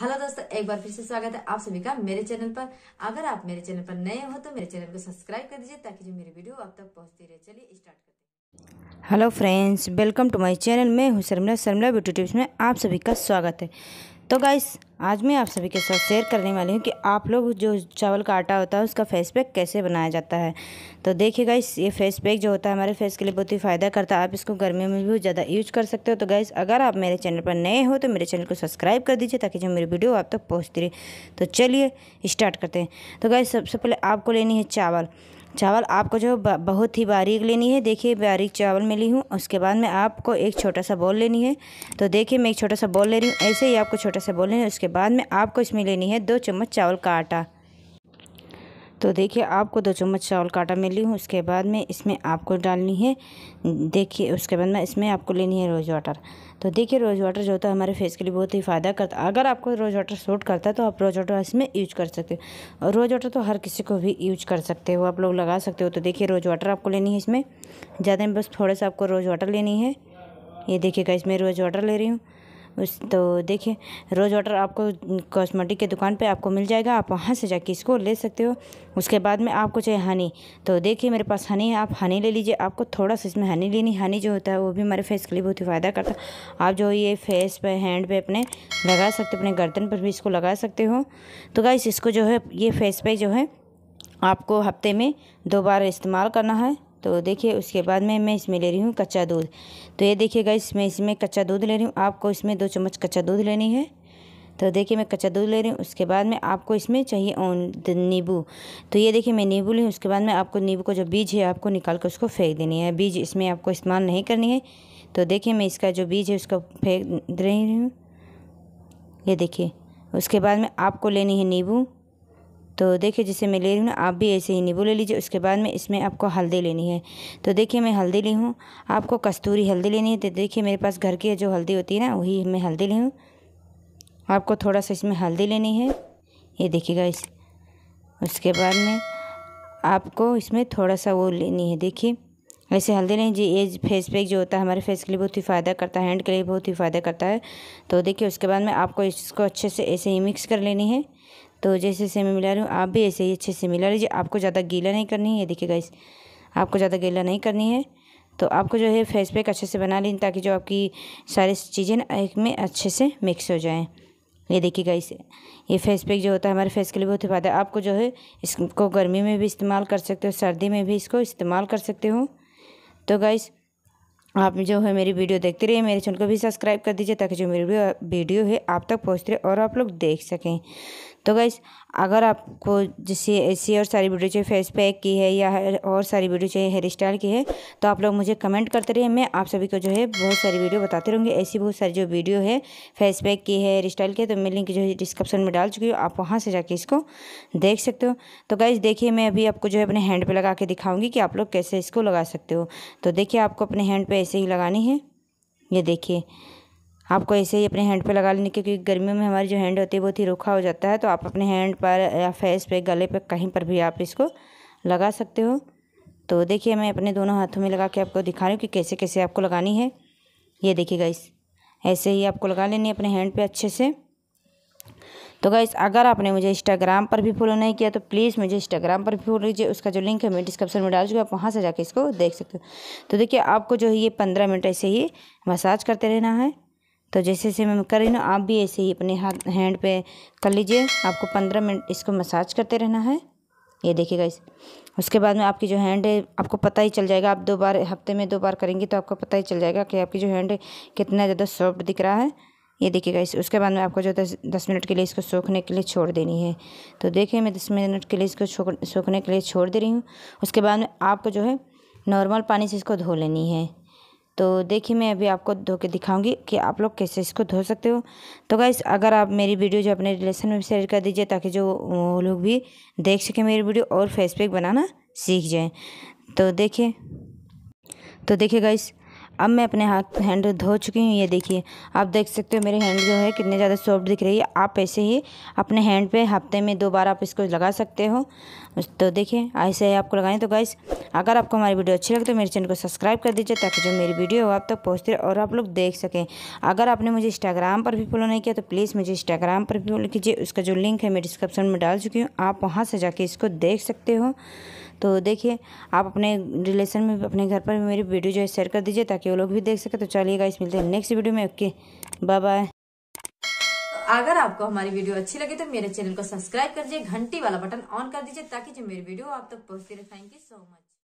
hello दोस्तों एक बार फिर से स्वागत है आप सभी का मेरे चैनल पर अगर आप मेरे चैनल पर नए हो तो मेरे चैनल को सब्सक्राइब कर दीजिए ताकि जो मेरी वीडियो आप तक पहुंचती रहे चलिए स्टार्ट करते हैं hello friends welcome to my channel मैं हूं शर्मिला शर्मिला ब्यूटी टिप्स में आप सभी का स्वागत है तो गाइस आज मैं आप सभी के साथ शेयर करने वाली हूँ कि आप लोग जो चावल का आटा होता है उसका फेस पैक कैसे बनाया जाता है तो देखिए गाइस ये फेस पैक जो होता है हमारे फेस के लिए बहुत ही फ़ायदा करता है आप इसको गर्मियों में भी ज़्यादा यूज कर सकते हो तो गाइस अगर आप मेरे चैनल पर नए हो तो मेरे चैनल को सब्सक्राइब कर दीजिए ताकि जो मेरी वीडियो आप तक तो पहुँचती रहे तो चलिए स्टार्ट करते हैं तो गाइस सबसे पहले आपको लेनी है चावल चावल आपको जो बहुत ही बारीक लेनी है देखिए बारीक चावल में ली हूँ उसके बाद में आपको एक छोटा सा बॉल लेनी है तो देखिए मैं एक छोटा सा बॉल ले रही हूँ ऐसे ही आपको छोटा सा बॉल लेना है उसके बाद में आपको इसमें लेनी है दो चम्मच चावल का आटा तो देखिए आपको दो चम्मच चावल का आटा मैं ली हूँ उसके बाद में इसमें आपको डालनी है देखिए उसके बाद में इसमें आपको लेनी है रोज़ वाटर तो देखिए रोज़ वाटर जो होता है हमारे फेस के लिए बहुत ही फ़ायदा करता है अगर आपको रोज़ वाटर सूट करता है तो आप रोज़ वाटर इसमें यूज कर सकते हो और रोज़ वाटर तो हर किसी को भी यूज कर सकते हो आप लोग लगा सकते हो तो देखिए रोज़ वाटर आपको लेनी है इसमें ज़्यादा में बस थोड़ा सा आपको रोज़ वाटर लेनी है ये देखिएगा इसमें रोज़ वाटर ले रही हूँ उस तो देखिए रोज़ वाटर आपको कॉस्मेटिक के दुकान पे आपको मिल जाएगा आप वहाँ से जाके इसको ले सकते हो उसके बाद में आपको चाहिए हनी तो देखिए मेरे पास हनी है आप हनी ले लीजिए आपको थोड़ा सा इसमें हनी लेनी हनी जो होता है वो भी हमारे फेस के लिए बहुत ही फ़ायदा करता है आप जो ये फेस पे हैंड पे अपने लगा सकते हो अपने गर्दन पर भी इसको लगा सकते हो तो गाइस इसको जो है ये फेस पे जो है आपको हफ्ते में दो बार इस्तेमाल करना है तो देखिए उसके बाद में मैं इसमें ले रही हूँ कच्चा दूध तो ये देखिएगा इसमें इसमें कच्चा दूध ले रही हूँ आपको इसमें दो चम्मच कच्चा दूध लेनी है तो देखिए मैं कच्चा दूध ले रही हूँ उसके बाद में आपको इसमें चाहिए नींबू तो ये देखिए मैं नींबू ली उसके बाद में आपको नींबू का जो बीज है आपको निकाल कर उसको फेंक देनी है बीज इसमें आपको इस्तेमाल नहीं करनी है तो देखिए मैं इसका जो बीज है उसको फेंक रही हूँ ये देखिए उसके बाद में आपको लेनी है नींबू तो देखिए जिसे मैं ले रही हूँ आप भी ऐसे ही नींबू ले लीजिए उसके बाद में इसमें आपको हल्दी लेनी है तो देखिए मैं हल्दी ली हूँ आपको कस्तूरी हल्दी लेनी है तो देखिए मेरे पास घर की जो हल्दी होती है ना वही मैं हल्दी ली हूँ आपको थोड़ा सा इसमें हल्दी लेनी है ये देखिएगा इस उसके बाद में आपको इसमें थोड़ा सा वो लेनी है देखिए ऐसे हल्दी नहीं जी ये फेस पैक जो होता है हमारे फेस के लिए बहुत ही फ़ायदा करता है हैंड के लिए बहुत ही फ़ायदा करता है तो देखिए उसके बाद में आपको इसको अच्छे से ऐसे ही मिक्स कर लेनी है तो जैसे से मैं मिला रही हूँ आप भी ऐसे ही अच्छे से मिला लीजिए आपको ज़्यादा गीला नहीं करनी है ये देखिए गाइस आपको ज़्यादा गीला नहीं करनी है तो आपको जो है फेस पैक अच्छे से बना लें ताकि जो आपकी सारी चीज़ें ना एक में अच्छे से मिक्स हो जाएँ ये देखिए गाइस ये फेस पैक जो होता है हमारे फेस के लिए बहुत ही फ़ायदा आपको जो है इसको गर्मी में भी इस्तेमाल कर सकते हो सर्दी में भी इसको इस्तेमाल कर सकते हो तो गाइस आप जो है मेरी वीडियो देखते रहिए मेरे चैनल को भी सब्सक्राइब कर दीजिए ताकि जो मेरी वीडियो है आप तक पहुँचते रहे और आप लोग देख सकें तो गैस अगर आपको जैसे ऐसी और सारी वीडियो चाहिए फेस पैक की है या और सारी वीडियो चाहिए हेयर स्टाइल की है तो आप लोग मुझे कमेंट करते रहिए मैं आप सभी को जो है बहुत सारी वीडियो बताते रहूँगी ऐसी बहुत सारी जो वीडियो है फेस पैक की है हेयर स्टाइल की है तो मैं लिंक जो है डिस्क्रिप्शन में डाल चुकी हूँ आप वहाँ से जाके इसको देख सकते हो तो गैस देखिए मैं अभी आपको जो है अपने हैंड पर लगा के दिखाऊँगी कि आप लोग कैसे इसको लगा सकते हो तो देखिए आपको अपने हैंड पर ऐसे ही लगानी है ये देखिए आपको ऐसे ही अपने हैंड पे लगा लेने क्योंकि गर्मियों में हमारी जो हैंड होती है बहुत ही रूखा हो जाता है तो आप अपने हैंड पर या फेस पे गले पे कहीं पर भी आप इसको लगा सकते हो तो देखिए मैं अपने दोनों हाथों में लगा के आपको दिखा रही हूँ कि कैसे कैसे आपको लगानी है ये देखिएगा इस ऐसे ही आपको लगा लेनी है अपने हैंड पर अच्छे से तो गाइस अगर आपने मुझे इंस्टाग्राम पर भी फॉलो नहीं किया तो प्लीज़ मुझे इंस्टाग्राम पर भी फॉलो कीजिए उसका जो लिंक है मैं डिस्क्रिप्शन में डाल चुकी आप वहाँ से जाके इसको देख सकते हो तो देखिए आपको जो है ये पंद्रह मिनट ऐसे ही मसाज करते रहना है तो जैसे जैसे मैं कर रही हूँ आप भी ऐसे ही अपने हाथ हैंड पे कर लीजिए आपको पंद्रह मिनट इसको मसाज करते रहना है ये देखिएगा इस उसके बाद में आपकी जो हैंड है आपको पता ही चल जाएगा आप दो बार हफ्ते में दो बार करेंगे तो आपको पता ही चल जाएगा कि आपकी जो हैंड है कितना ज़्यादा सॉफ्ट दिख रहा है ये देखिएगा इस उसके बाद में आपको जो दस दस मिनट के लिए इसको सूखने के लिए छोड़ देनी है तो देखिए मैं दस मिनट के लिए इसको सूखने के लिए छोड़ दे रही हूँ उसके बाद में आपको जो है नॉर्मल पानी से इसको धो लेनी है तो देखिए मैं अभी आपको धो के दिखाऊंगी कि आप लोग कैसे इसको धो सकते हो तो गाइस अगर आप मेरी वीडियो जो अपने रिलेशन में शेयर कर दीजिए ताकि जो वो लोग भी देख सकें मेरी वीडियो और फेसबुक बनाना सीख जाएँ तो देखिए तो देखिए गाइस अब मैं अपने हाथ हैंड धो चुकी हूँ ये देखिए आप देख सकते हो मेरे हैंड जो है कितने ज़्यादा सॉफ्ट दिख रही है आप ऐसे ही अपने हैंड पे हफ्ते में दो बार आप इसको लगा सकते हो तो देखिए ऐसे ही आपको लगाएं तो गाइस अगर आपको हमारी वीडियो अच्छी लगे तो मेरे चैनल को सब्सक्राइब कर दीजिए ताकि जो मेरी वीडियो हो आप तक तो पहुँचते और आप लोग देख सकें अगर आपने मुझे इंस्टाग्राम पर भी फॉलो नहीं किया तो प्लीज़ मुझे इंस्टाग्राम पर भी फॉलो कीजिए उसका जो लिंक है मैं डिस्क्रिप्शन में डाल चुकी हूँ आप वहाँ से जाके इसको देख सकते हो तो देखिए आप अपने रिलेशन में अपने घर पर भी मेरी वीडियो जो है शेयर कर दीजिए ताकि वो लोग भी देख सके तो चलिएगा इस मिलते हैं नेक्स्ट वीडियो में ओके बाय बाय अगर आपको हमारी वीडियो अच्छी लगी तो मेरे चैनल को सब्सक्राइब कर दीजिए घंटी वाला बटन ऑन कर दीजिए ताकि जो मेरी वीडियो आप तक पहुंचती रहे थैंक यू सो मच